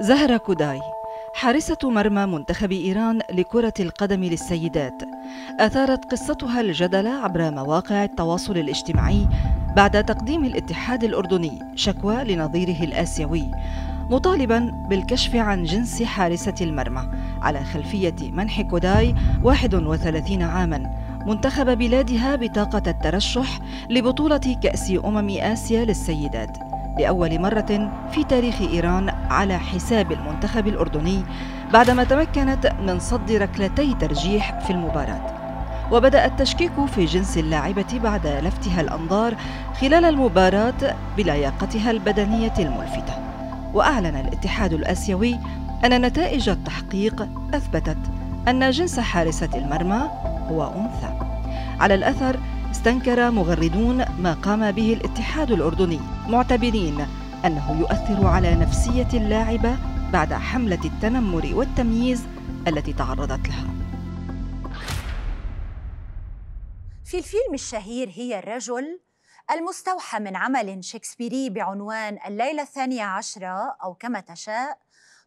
زهرة كوداي حارسة مرمى منتخب إيران لكرة القدم للسيدات أثارت قصتها الجدل عبر مواقع التواصل الاجتماعي بعد تقديم الاتحاد الأردني شكوى لنظيره الآسيوي مطالبا بالكشف عن جنس حارسة المرمى على خلفية منح كوداي 31 عاماً منتخب بلادها بطاقة الترشح لبطولة كأس أمم آسيا للسيدات لأول مرة في تاريخ إيران على حساب المنتخب الأردني بعدما تمكنت من صد ركلتي ترجيح في المباراة وبدأ التشكيك في جنس اللاعبة بعد لفتها الأنظار خلال المباراة بلياقتها البدنية الملفتة وأعلن الاتحاد الآسيوي أن نتائج التحقيق أثبتت أن جنس حارسة المرمى هو أنثى على الأثر استنكر مغردون ما قام به الاتحاد الأردني معتبرين أنه يؤثر على نفسية اللاعبة بعد حملة التنمر والتمييز التي تعرضت لها في الفيلم الشهير هي الرجل المستوحى من عمل شكسبيري بعنوان الليلة الثانية عشرة أو كما تشاء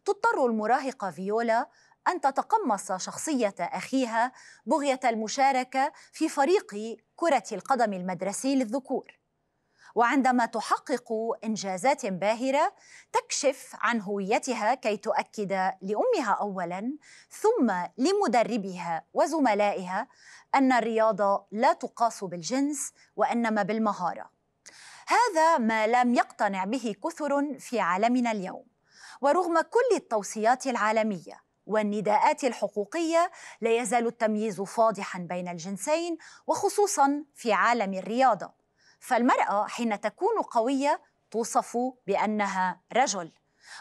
تضطر المراهقة فيولا أن تتقمص شخصية أخيها بغية المشاركة في فريق كرة القدم المدرسي للذكور وعندما تحقق انجازات باهره تكشف عن هويتها كي تؤكد لامها اولا ثم لمدربها وزملائها ان الرياضه لا تقاس بالجنس وانما بالمهاره هذا ما لم يقتنع به كثر في عالمنا اليوم ورغم كل التوصيات العالميه والنداءات الحقوقيه لا يزال التمييز فاضحا بين الجنسين وخصوصا في عالم الرياضه فالمراه حين تكون قويه توصف بانها رجل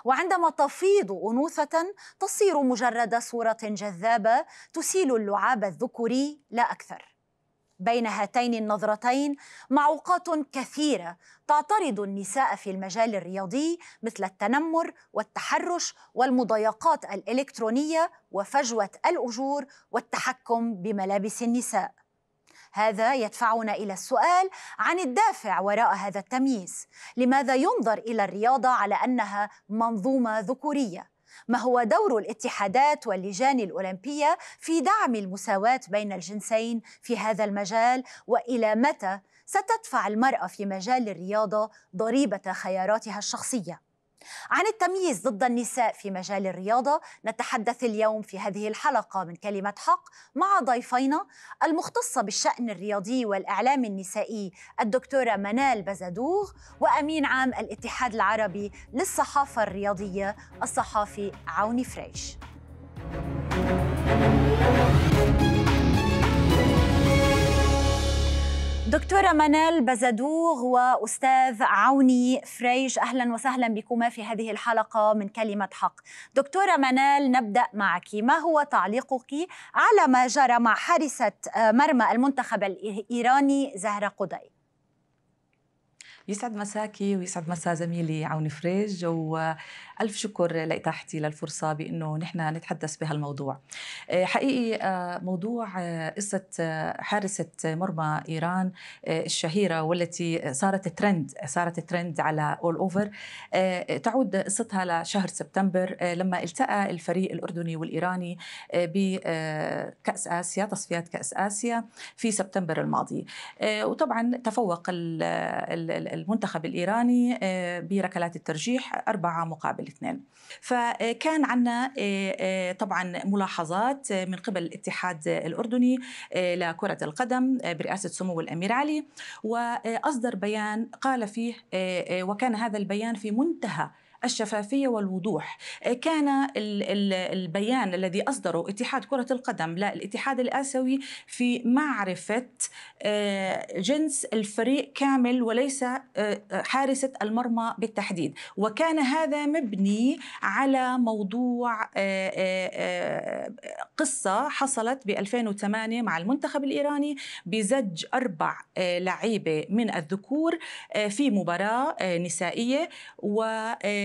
وعندما تفيض انوثه تصير مجرد صوره جذابه تسيل اللعاب الذكوري لا اكثر بين هاتين النظرتين معوقات كثيره تعترض النساء في المجال الرياضي مثل التنمر والتحرش والمضايقات الالكترونيه وفجوه الاجور والتحكم بملابس النساء هذا يدفعنا الى السؤال عن الدافع وراء هذا التمييز لماذا ينظر الى الرياضه على انها منظومه ذكوريه ما هو دور الاتحادات واللجان الأولمبية في دعم المساواة بين الجنسين في هذا المجال وإلى متى ستدفع المرأة في مجال الرياضة ضريبة خياراتها الشخصية عن التمييز ضد النساء في مجال الرياضة نتحدث اليوم في هذه الحلقة من كلمة حق مع ضيفينا المختصة بالشأن الرياضي والإعلام النسائي الدكتورة منال بزدوغ وأمين عام الاتحاد العربي للصحافة الرياضية الصحافي عوني فريش دكتورة منال بزدوغ وأستاذ عوني فريش أهلا وسهلا بكما في هذه الحلقة من كلمة حق دكتورة منال نبدأ معك ما هو تعليقك على ما جرى مع حارسة مرمى المنتخب الإيراني زهرة قديم يسعد مساكي ويسعد مسا زميلي عون فريج وألف شكر لإتاحتي للفرصة بأنه نحن نتحدث بهالموضوع آه، حقيقي آه، موضوع آه، قصة حارسة مرمى إيران الشهيرة والتي صارت ترند صارت ترند على أول أوفر تعود قصتها لشهر سبتمبر لما التقى الفريق الأردني والإيراني بكأس آسيا تصفيات كأس آسيا في سبتمبر الماضي وطبعا تفوق ال ال المنتخب الإيراني آه، بركلات الترجيح أربعة مقابل اثنين فكان عنا آه، آه، طبعا ملاحظات من قبل الاتحاد الأردني لكرة القدم برئاسة سمو الأمير علي وأصدر بيان قال فيه وكان هذا البيان في منتهى الشفافية والوضوح آه، كان البيان الذي أصدره اتحاد كرة القدم للاتحاد الآسيوي في معرفة آه، جنس الفريق كامل وليس آه، حارسة المرمى بالتحديد وكان هذا مبني على موضوع قصة حصلت ب 2008 مع المنتخب الإيراني بزج أربع لعيبة من الذكور في مباراة نسائية و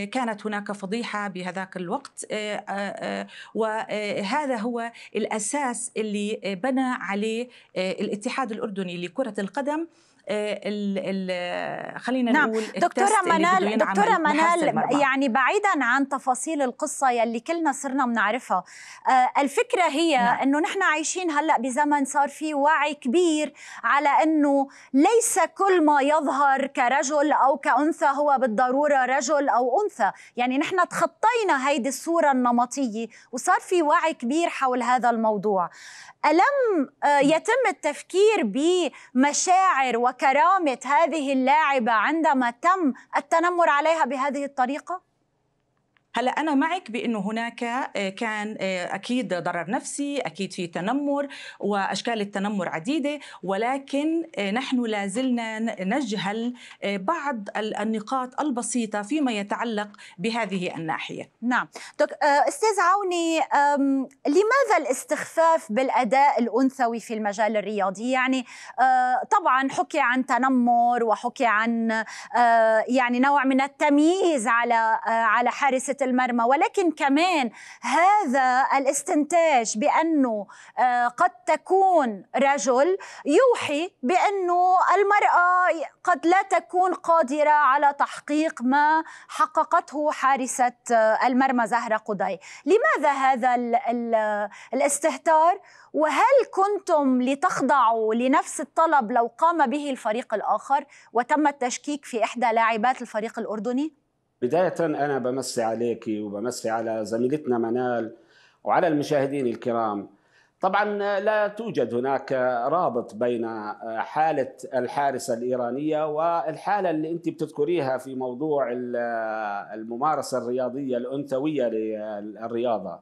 كانت هناك فضيحة بهذاك الوقت آه، آه، آه، وهذا هو الأساس اللي بنى عليه الاتحاد الأردني لكرة القدم آه، آه، خلينا نعم. نقول دكتورة منال دكتورة منال يعني بعيدا عن تفاصيل القصة يلي كلنا صرنا بنعرفها آه، الفكرة هي نعم. انه نحن عايشين هلا بزمن صار في وعي كبير على انه ليس كل ما يظهر كرجل او كانثى هو بالضرورة رجل او انثى يعني نحن تخطينا هيدي الصورة النمطية وصار في وعي كبير حول هذا الموضوع ألم نعم. يتم التفكير بمشاعر و وكرامه هذه اللاعبه عندما تم التنمر عليها بهذه الطريقه هلا انا معك بانه هناك آه، كان آه، اكيد ضرر نفسي اكيد في تنمر واشكال التنمر عديده ولكن آه، نحن لا زلنا نجهل بعض النقاط البسيطه فيما يتعلق بهذه الناحيه نعم دك استاذ عوني لماذا الاستخفاف بالاداء الانثوي في المجال الرياضي يعني طبعا حكي عن تنمر وحكي عن يعني نوع من التمييز على على حارسه المرمى ولكن كمان هذا الاستنتاج بأنه آه، قد تكون رجل يوحي بأنه المرأة قد لا تكون قادرة على تحقيق ما حققته حارسة آه، المرمى زهرة قضي لماذا هذا الـ الـ آه، الاستهتار وهل كنتم لتخضعوا لنفس الطلب لو قام به الفريق الآخر وتم التشكيك في إحدى لاعبات الفريق الأردني؟ بداية أنا بمسي عليك وبمسي على زميلتنا منال وعلى المشاهدين الكرام طبعا لا توجد هناك رابط بين آه، حالة الحارسة الإيرانية والحالة اللي أنت بتذكريها في موضوع آه، الممارسة الرياضية الأنثوية للرياضة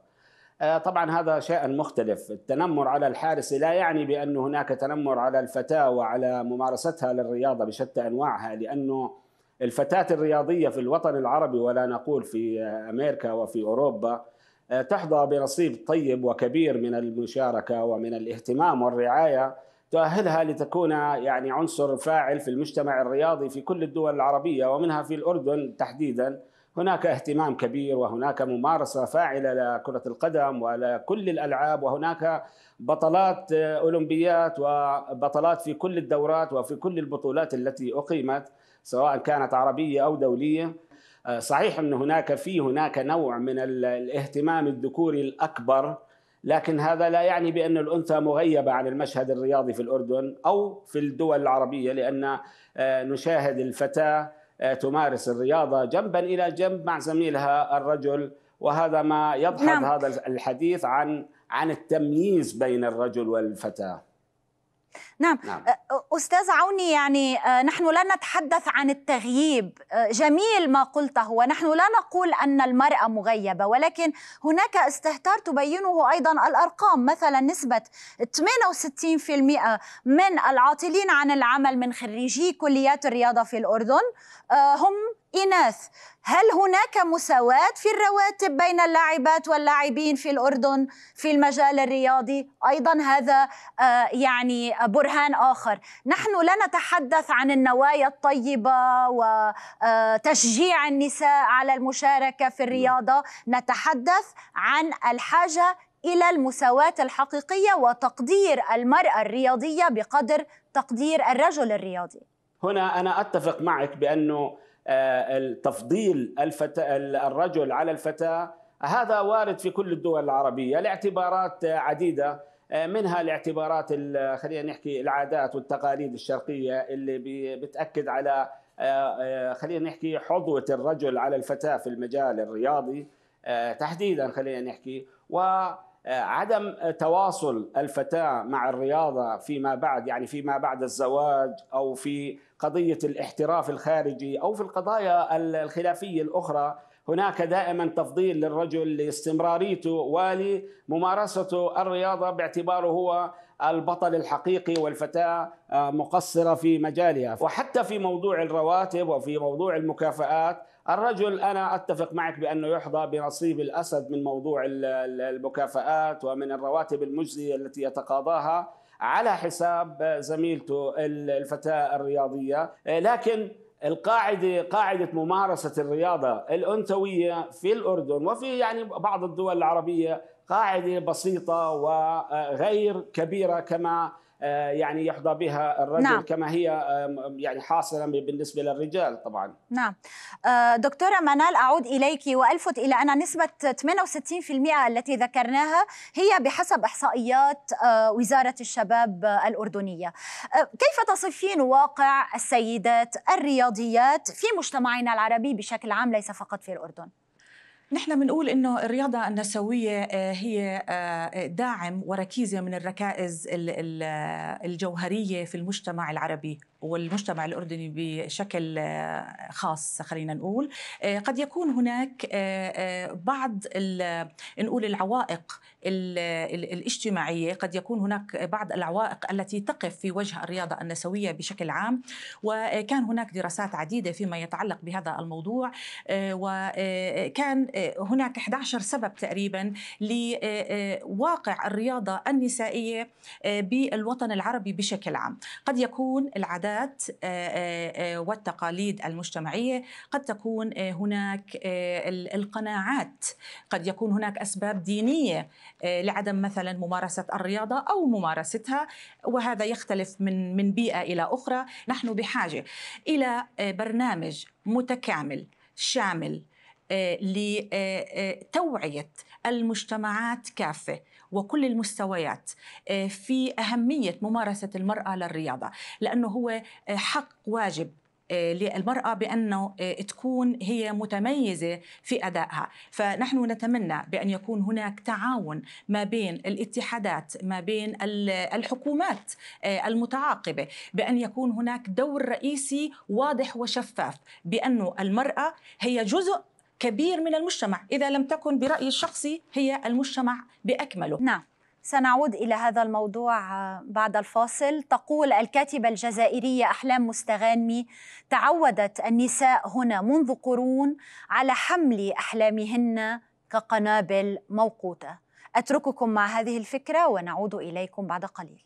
آه، طبعا هذا شيء مختلف التنمر على الحارس لا يعني بأن هناك تنمر على الفتاة وعلى ممارستها للرياضة بشتى أنواعها لأنه الفتاة الرياضية في الوطن العربي ولا نقول في أمريكا وفي أوروبا آه، تحظى بنصيب طيب وكبير من المشاركة ومن الاهتمام والرعاية تؤهلها لتكون يعني عنصر فاعل في المجتمع الرياضي في كل الدول العربية ومنها في الأردن تحديدا هناك اهتمام كبير وهناك ممارسة فاعلة لكرة القدم ولكل الألعاب وهناك بطلات آه، أولمبيات وبطلات في كل الدورات وفي كل البطولات التي أقيمت سواء كانت عربيه او دوليه آه، صحيح ان هناك في هناك نوع من الاهتمام الذكوري الاكبر لكن هذا لا يعني بأن الأنثى مغيبة عن المشهد الرياضي في الأردن أو في الدول العربية لأن آه، نشاهد الفتاة آه، تمارس الرياضة جنبا إلى جنب مع زميلها الرجل وهذا ما يضحض نعم. هذا الحديث عن عن التمييز بين الرجل والفتاه نعم. نعم أستاذ عوني يعني نحن لا نتحدث عن التغييب جميل ما قلته ونحن لا نقول أن المرأة مغيبة ولكن هناك استهتار تبينه أيضا الأرقام مثلا نسبة 68% من العاطلين عن العمل من خريجي كليات الرياضة في الأردن هم إناث هل هناك مساواة في الرواتب بين اللاعبات واللاعبين في الأردن في المجال الرياضي؟ أيضا هذا آه، يعني برهان آخر نحن لا نتحدث عن النوايا الطيبة وتشجيع آه، النساء على المشاركة في الرياضة نتحدث عن الحاجة إلى المساواة الحقيقية وتقدير المرأة الرياضية بقدر تقدير الرجل الرياضي هنا أنا أتفق معك بأنه آه، تفضيل الفتاة الرجل على الفتاه هذا وارد في كل الدول العربيه لاعتبارات عديده آه، منها الاعتبارات خلينا نحكي العادات والتقاليد الشرقيه اللي بتاكد على آه، خلينا نحكي حظوه الرجل على الفتاه في المجال الرياضي تحديدا خلينا نحكي وعدم تواصل الفتاه مع الرياضه فيما بعد يعني فيما بعد الزواج او في قضيه الاحتراف الخارجي او في القضايا الخلافيه الاخرى هناك دائما تفضيل للرجل لاستمراريته ولممارسته الرياضه باعتباره هو البطل الحقيقي والفتاه آه، مقصره في مجالها وحتى في موضوع الرواتب وفي موضوع المكافآت الرجل انا اتفق معك بانه يحظى بنصيب الاسد من موضوع المكافآت ومن الرواتب المجزيه التي يتقاضاها على حساب زميلته الفتاة الرياضية آه، لكن القاعدة قاعدة ممارسة الرياضة الأنثوية في الأردن وفي يعني بعض الدول العربية قاعدة بسيطة وغير كبيرة كما آه، يعني يحظى بها الرجل نعم. كما هي آه، يعني حاصله بالنسبه للرجال طبعا نعم آه، دكتوره منال اعود اليك والفت الى ان نسبه 68% التي ذكرناها هي بحسب احصائيات وزاره الشباب الاردنيه كيف تصفين واقع السيدات الرياضيات في مجتمعنا العربي بشكل عام ليس فقط في الاردن نحن بنقول انه الرياضه النسويه آه، هي آه، داعم وركيزه من الركائز آه، الجوهريه في المجتمع العربي والمجتمع الأردني بشكل آه، خاص خلينا نقول آه، قد يكون هناك آه، بعض نقول العوائق الاجتماعية قد يكون هناك بعض العوائق التي تقف في وجه الرياضة النسوية بشكل عام وكان هناك دراسات عديدة فيما يتعلق بهذا الموضوع وكان هناك 11 سبب تقريبا لواقع الرياضة النسائية بالوطن العربي بشكل عام قد يكون العادات العادات آه، آه، آه، والتقاليد المجتمعيه قد تكون هناك القناعات قد يكون هناك اسباب دينيه لعدم مثلا ممارسه الرياضه او ممارستها وهذا يختلف من من بيئه الى اخرى نحن بحاجه الى برنامج متكامل شامل لتوعيه المجتمعات كافه وكل المستويات آه، في أهمية ممارسة المرأة للرياضة لأنه هو آه، حق واجب آه، للمرأة بأنه تكون هي متميزة في أدائها فنحن نتمنى بأن يكون هناك تعاون ما بين الاتحادات ما بين الحكومات المتعاقبة بأن يكون هناك دور رئيسي واضح وشفاف بأن المرأة هي جزء كبير من المجتمع إذا لم تكن برأيي الشخصي هي المجتمع بأكمله نعم سنعود إلى هذا الموضوع آه، بعد الفاصل تقول الكاتبة الجزائرية أحلام مستغانمي تعودت النساء هنا منذ قرون على حمل أحلامهن كقنابل موقوتة أترككم مع هذه الفكرة ونعود إليكم بعد قليل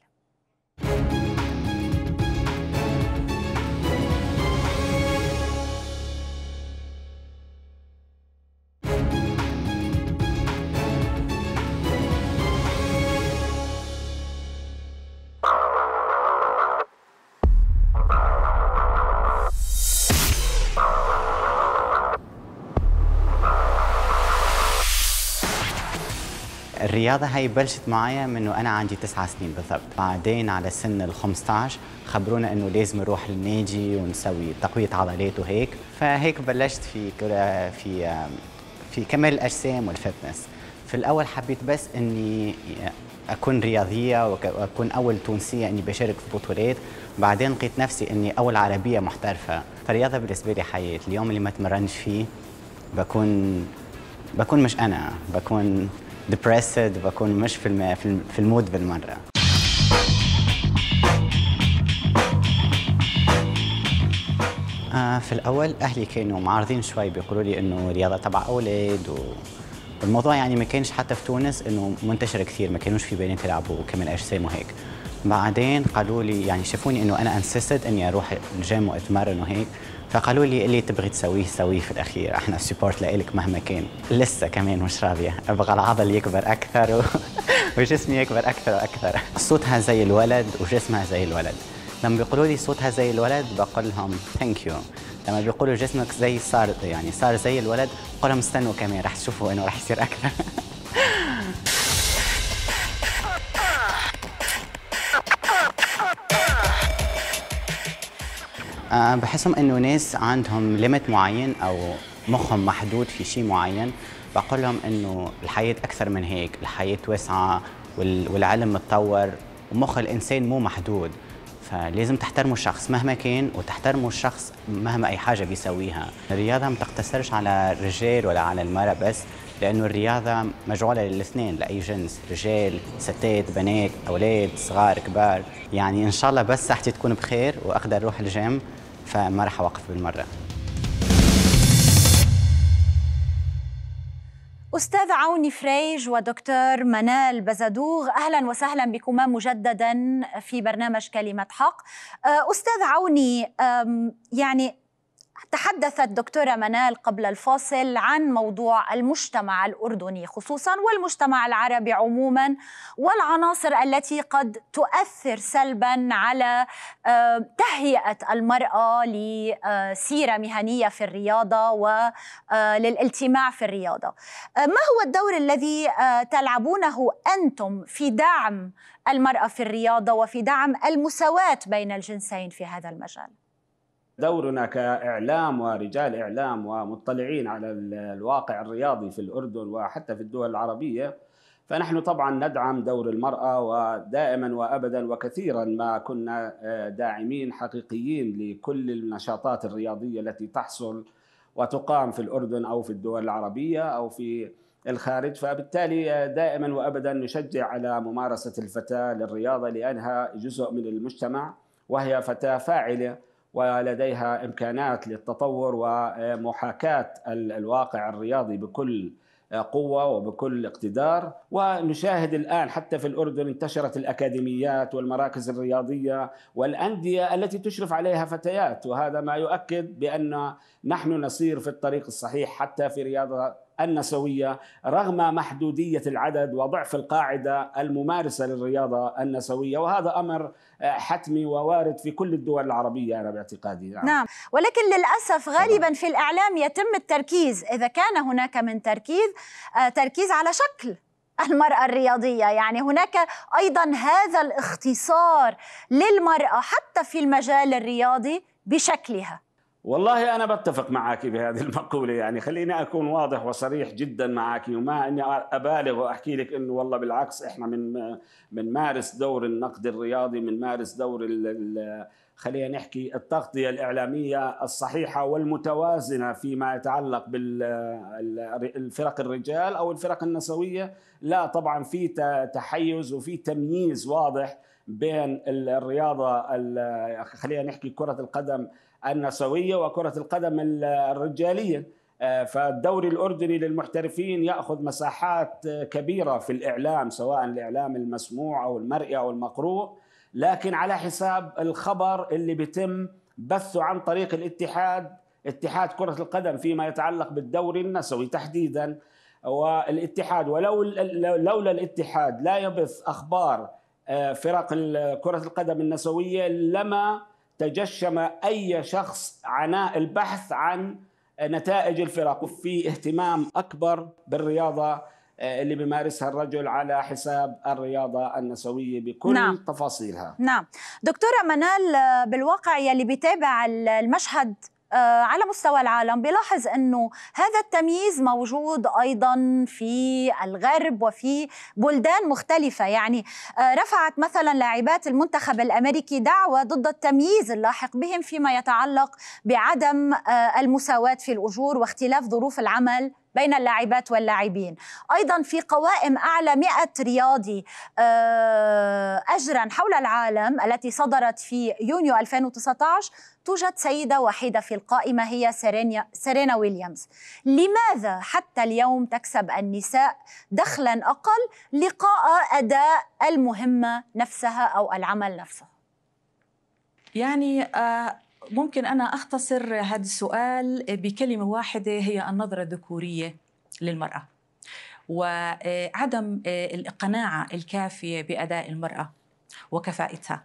الرياضة هاي بلشت معايا من وأنا عندي تسعة سنين بالضبط بعدين على سن ال 15 خبرونا أنه لازم نروح للنادي ونسوي تقوية عضلات وهيك فهيك بلشت في في في كمال الأجسام والفتنس في الأول حبيت بس أني أكون رياضية وأكون أول تونسية أني بشارك في بطولات بعدين لقيت نفسي أني أول عربية محترفة فالرياضة بالنسبة لي حياة اليوم اللي ما تمرنش فيه بكون بكون مش أنا بكون ديبريسد بكون مش في في المود بالمره آه، في الاول اهلي كانوا معارضين شوي بيقولوا لي انه رياضه تبع اولاد و... والموضوع يعني ما كانش حتى في تونس انه منتشر كثير ما كانوش في بنات يلعبوا كمال اجسام وهيك بعدين قالوا لي يعني شافوني انه انا انسست اني اروح الجيم واتمرن وهيك فقالوا لي اللي تبغي تسويه سويه في الاخير احنا سبورت لك مهما كان لسه كمان مش راضيه ابغى العضل يكبر اكثر و... وجسمي يكبر اكثر واكثر صوتها زي الولد وجسمها زي الولد لما بيقولوا لي صوتها زي الولد بقول لهم ثانك يو لما بيقولوا جسمك زي صار يعني صار زي الولد بقول لهم استنوا كمان راح تشوفوا انه راح يصير اكثر آه، بحسهم انه ناس عندهم ليمت معين او مخهم محدود في شيء معين بقول لهم انه الحياه اكثر من هيك الحياه واسعه والعلم متطور ومخ الانسان مو محدود فلازم تحترموا الشخص مهما كان وتحترموا الشخص مهما اي حاجه بيسويها الرياضه ما تقتصرش على الرجال ولا على المراه بس لانه الرياضه مجعوله للاثنين لاي جنس رجال ستات بنات اولاد صغار كبار يعني ان شاء الله بس صحتي تكون بخير واقدر اروح الجيم فما راح اوقف بالمره أستاذ عوني فريج ودكتور منال بزدوغ أهلا وسهلا بكما مجددا في برنامج كلمة حق أستاذ عوني يعني تحدثت دكتورة منال قبل الفاصل عن موضوع المجتمع الأردني خصوصا والمجتمع العربي عموما والعناصر التي قد تؤثر سلبا على آه، تهيئة المرأة لسيرة مهنية في الرياضة وللالتماع آه، في الرياضة آه، ما هو الدور الذي تلعبونه أنتم في دعم المرأة في الرياضة وفي دعم المساواة بين الجنسين في هذا المجال؟ دورنا كإعلام ورجال إعلام ومطلعين على الواقع الرياضي في الأردن وحتى في الدول العربية فنحن طبعا ندعم دور المرأة ودائما وأبدا وكثيرا ما كنا آه، داعمين حقيقيين لكل النشاطات الرياضية التي تحصل وتقام في الأردن أو في الدول العربية أو في الخارج فبالتالي آه، دائما وابدا نشجع على ممارسه الفتاه للرياضه لانها جزء من المجتمع وهي فتاه فاعله ولديها إمكانات للتطور ومحاكاة الواقع الرياضي بكل قوة وبكل اقتدار ونشاهد الآن حتى في الأردن انتشرت الأكاديميات والمراكز الرياضية والأندية التي تشرف عليها فتيات وهذا ما يؤكد بأن نحن نسير في الطريق الصحيح حتى في رياضة النسوية رغم محدودية العدد وضعف القاعدة الممارسة للرياضة النسوية وهذا أمر آه، حتمي ووارد في كل الدول العربية أنا باعتقادي نعم, نعم. ولكن للأسف غالبا في الإعلام يتم التركيز إذا كان هناك من تركيز آه، تركيز على شكل المرأة الرياضية يعني هناك أيضا هذا الاختصار للمرأة حتى في المجال الرياضي بشكلها والله أنا بتفق معك بهذه المقولة يعني خليني أكون واضح وصريح جدا معك وما إني أبالغ وأحكي لك إنه والله بالعكس إحنا من مارس دور النقد الرياضي مارس دور خلينا نحكي التغطية الإعلامية الصحيحة والمتوازنة فيما يتعلق بالفرق الرجال أو الفرق النسوية لا طبعا في تحيز وفي تمييز واضح بين الرياضة خلينا نحكي كرة القدم النسويه وكره القدم الرجاليه آه، فالدوري الاردني للمحترفين ياخذ مساحات آه، كبيره في الاعلام سواء الاعلام المسموع او المرئي او المقروء لكن على حساب الخبر اللي بيتم بثه عن طريق الاتحاد اتحاد كرة القدم فيما يتعلق بالدوري النسوي تحديدا والاتحاد ولو لولا الاتحاد لا يبث اخبار آه، فرق كرة القدم النسوية لما تجشم اي شخص عناء البحث عن نتائج الفرق وفي اهتمام اكبر بالرياضه آه، اللي بيمارسها الرجل على حساب الرياضة النسوية بكل نعم. تفاصيلها نعم دكتورة منال آه، بالواقع يلي بيتابع المشهد آه، على مستوى العالم بلاحظ انه هذا التمييز موجود ايضا في الغرب وفي بلدان مختلفه يعني آه، رفعت مثلا لاعبات المنتخب الامريكي دعوه ضد التمييز اللاحق بهم فيما يتعلق بعدم آه، المساواه في الاجور واختلاف ظروف العمل بين اللاعبات واللاعبين أيضا في قوائم أعلى 100 رياضي أجرا حول العالم التي صدرت في يونيو 2019 توجد سيدة واحدة في القائمة هي سيرينا, سيرينا ويليامز لماذا حتى اليوم تكسب النساء دخلا أقل لقاء أداء المهمة نفسها أو العمل نفسه يعني آه ممكن أنا أختصر هذا السؤال بكلمة واحدة هي النظرة الذكورية للمرأة وعدم آه، القناعة الكافية بأداء المرأة وكفاءتها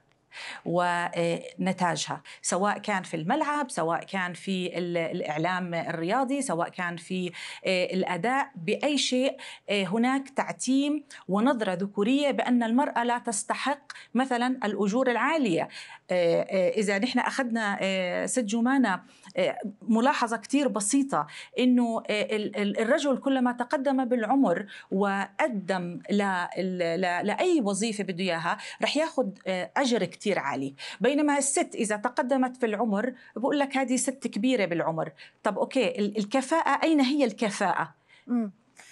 ونتاجها سواء كان في الملعب سواء كان في الإعلام الرياضي سواء كان في آه، الأداء بأي شيء آه، هناك تعتيم ونظرة ذكورية بأن المرأة لا تستحق مثلا الأجور العالية آه، إذا نحن أخذنا ست جمانة ملاحظة كتير بسيطة أنه الرجل كلما تقدم بالعمر وقدم لأي وظيفة بده إياها رح ياخذ أجر كتير كتير عالي بينما الست إذا تقدمت في العمر بقول لك هذه ست كبيرة بالعمر طب أوكي الكفاءة أين هي الكفاءة؟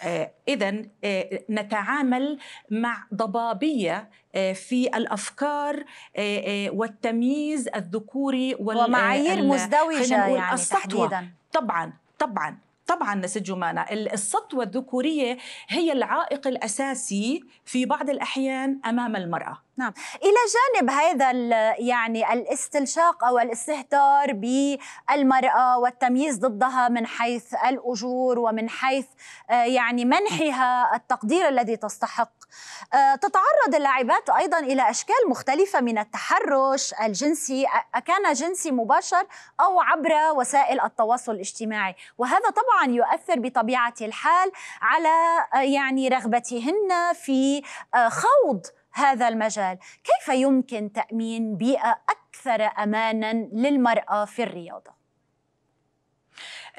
آه، اذا آه، نتعامل مع ضبابيه آه، في الافكار والتمييز الذكوري ومعايير مزدوجه يعني السطوه طبعا طبعا طبعا نسج السطوة الذكورية هي العائق الأساسي في بعض الأحيان أمام المرأة نعم إلى جانب هذا يعني الاستلشاق أو الاستهتار بالمرأة والتمييز ضدها من حيث الأجور ومن حيث آه، يعني منحها التقدير الذي تستحق آه، تتعرض اللاعبات أيضا إلى أشكال مختلفة من التحرش الجنسي أكان جنسي مباشر أو عبر وسائل التواصل الاجتماعي وهذا طبعا يؤثر بطبيعة الحال على آه، يعني رغبتهن في آه، خوض هذا المجال كيف يمكن تأمين بيئة أكثر أمانا للمرأة في الرياضة؟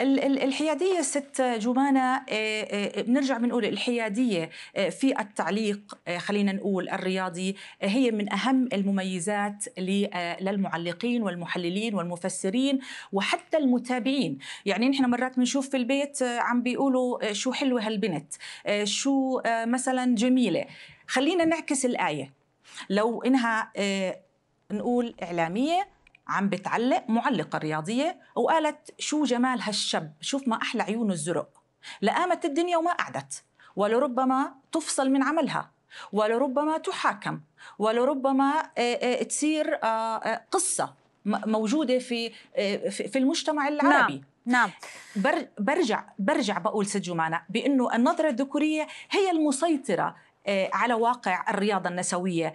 الحيادية ست جمانة آه، آه، بنرجع بنقول الحيادية آه، في التعليق خلينا نقول الرياضي هي من أهم المميزات للمعلقين والمحللين والمفسرين وحتى المتابعين يعني نحن مرات بنشوف في البيت عم بيقولوا شو حلوة هالبنت شو مثلا جميلة خلينا نعكس الآية لو إنها نقول إعلامية عم بتعلق معلقة رياضية وقالت شو جمال هالشاب شوف ما أحلى عيونه الزرق لقامت الدنيا وما قعدت ولربما تفصل من عملها ولربما تحاكم ولربما آه، آه، تصير آه، قصة موجودة في في المجتمع العربي نعم. نعم برجع برجع بقول ست جمانة بانه النظره الذكوريه هي المسيطره على واقع الرياضه النسويه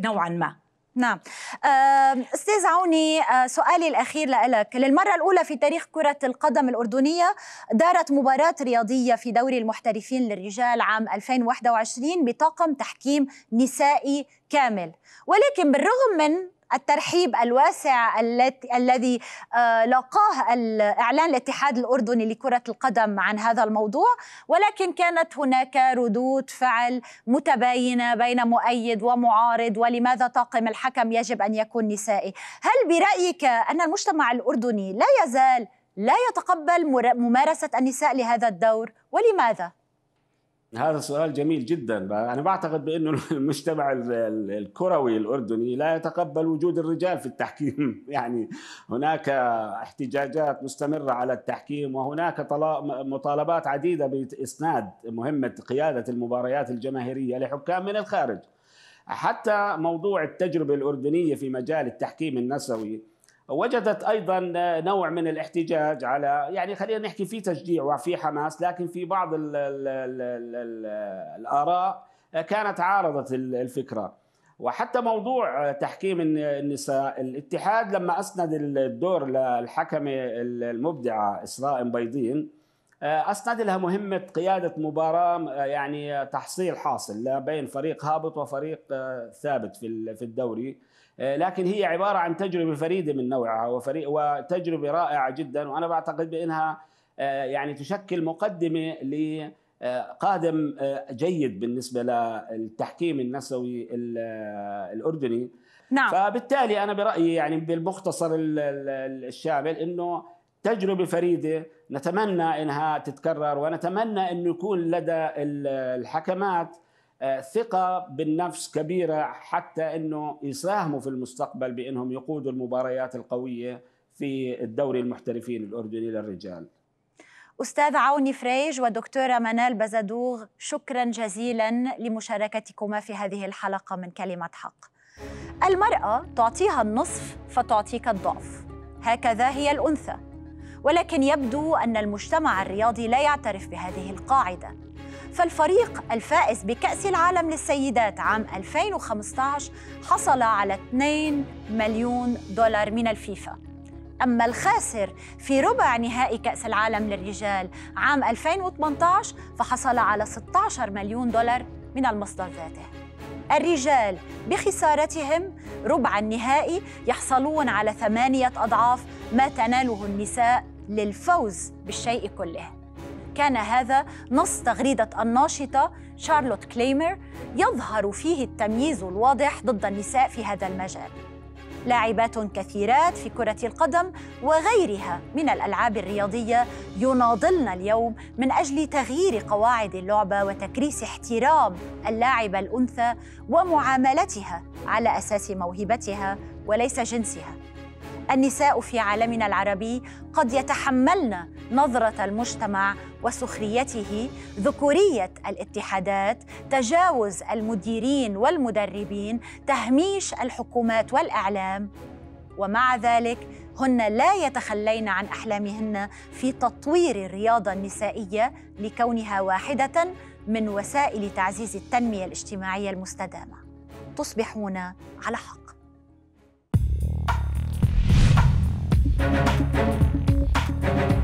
نوعا ما نعم استاذ عوني سؤالي الاخير لك للمره الاولى في تاريخ كره القدم الاردنيه دارت مباراه رياضيه في دوري المحترفين للرجال عام 2021 بطاقم تحكيم نسائي كامل ولكن بالرغم من الترحيب الواسع الذي آه، لاقاه اعلان الاتحاد الاردني لكره القدم عن هذا الموضوع ولكن كانت هناك ردود فعل متباينه بين مؤيد ومعارض ولماذا طاقم الحكم يجب ان يكون نسائي هل برايك ان المجتمع الاردني لا يزال لا يتقبل ممارسه النساء لهذا الدور ولماذا هذا سؤال جميل جدا انا بعتقد بانه المجتمع الكروي الاردني لا يتقبل وجود الرجال في التحكيم يعني هناك احتجاجات مستمره على التحكيم وهناك مطالبات عديده باسناد مهمه قياده المباريات الجماهيريه لحكام من الخارج حتى موضوع التجربه الاردنيه في مجال التحكيم النسوي وجدت ايضا نوع من الاحتجاج على يعني خلينا نحكي في تشجيع وفي حماس لكن في بعض الـ الـ الـ الـ الاراء كانت عارضت الفكره وحتى موضوع تحكيم النساء الاتحاد لما اسند الدور للحكمه المبدعه اسراء بيضين آه، اسند لها مهمه قياده مباراه آه، يعني تحصيل حاصل بين فريق هابط وفريق آه، ثابت في الدوري آه، لكن هي عباره عن تجربه فريده من نوعها وفريق وتجربه رائعه جدا وانا بعتقد بانها آه، يعني تشكل مقدمه لقادم آه، جيد بالنسبه للتحكيم النسوي الاردني نعم فبالتالي انا برايي يعني بالمختصر الشامل انه تجربه فريده نتمنى انها تتكرر ونتمنى انه يكون لدى الحكمات آه، ثقه بالنفس كبيره حتى انه يساهموا في المستقبل بانهم يقودوا المباريات القويه في الدوري المحترفين الاردني للرجال. استاذ عوني فريج ودكتوره منال بزدوغ شكرا جزيلا لمشاركتكما في هذه الحلقه من كلمه حق. المراه تعطيها النصف فتعطيك الضعف. هكذا هي الانثى. ولكن يبدو ان المجتمع الرياضي لا يعترف بهذه القاعده فالفريق الفائز بكأس العالم للسيدات عام 2015 حصل على 2 مليون دولار من الفيفا أما الخاسر في ربع نهائي كأس العالم للرجال عام 2018 فحصل على 16 مليون دولار من المصدر ذاته الرجال بخسارتهم ربع النهائي يحصلون على ثمانية أضعاف ما تناله النساء للفوز بالشيء كله كان هذا نص تغريدة الناشطة شارلوت كليمر يظهر فيه التمييز الواضح ضد النساء في هذا المجال لاعبات كثيرات في كرة القدم وغيرها من الألعاب الرياضية يناضلن اليوم من أجل تغيير قواعد اللعبة وتكريس احترام اللاعبة الأنثى ومعاملتها على أساس موهبتها وليس جنسها النساء في عالمنا العربي قد يتحملن نظره المجتمع وسخريته ذكوريه الاتحادات تجاوز المديرين والمدربين تهميش الحكومات والاعلام ومع ذلك هن لا يتخلين عن احلامهن في تطوير الرياضه النسائيه لكونها واحده من وسائل تعزيز التنميه الاجتماعيه المستدامه تصبحون على حق Thank you.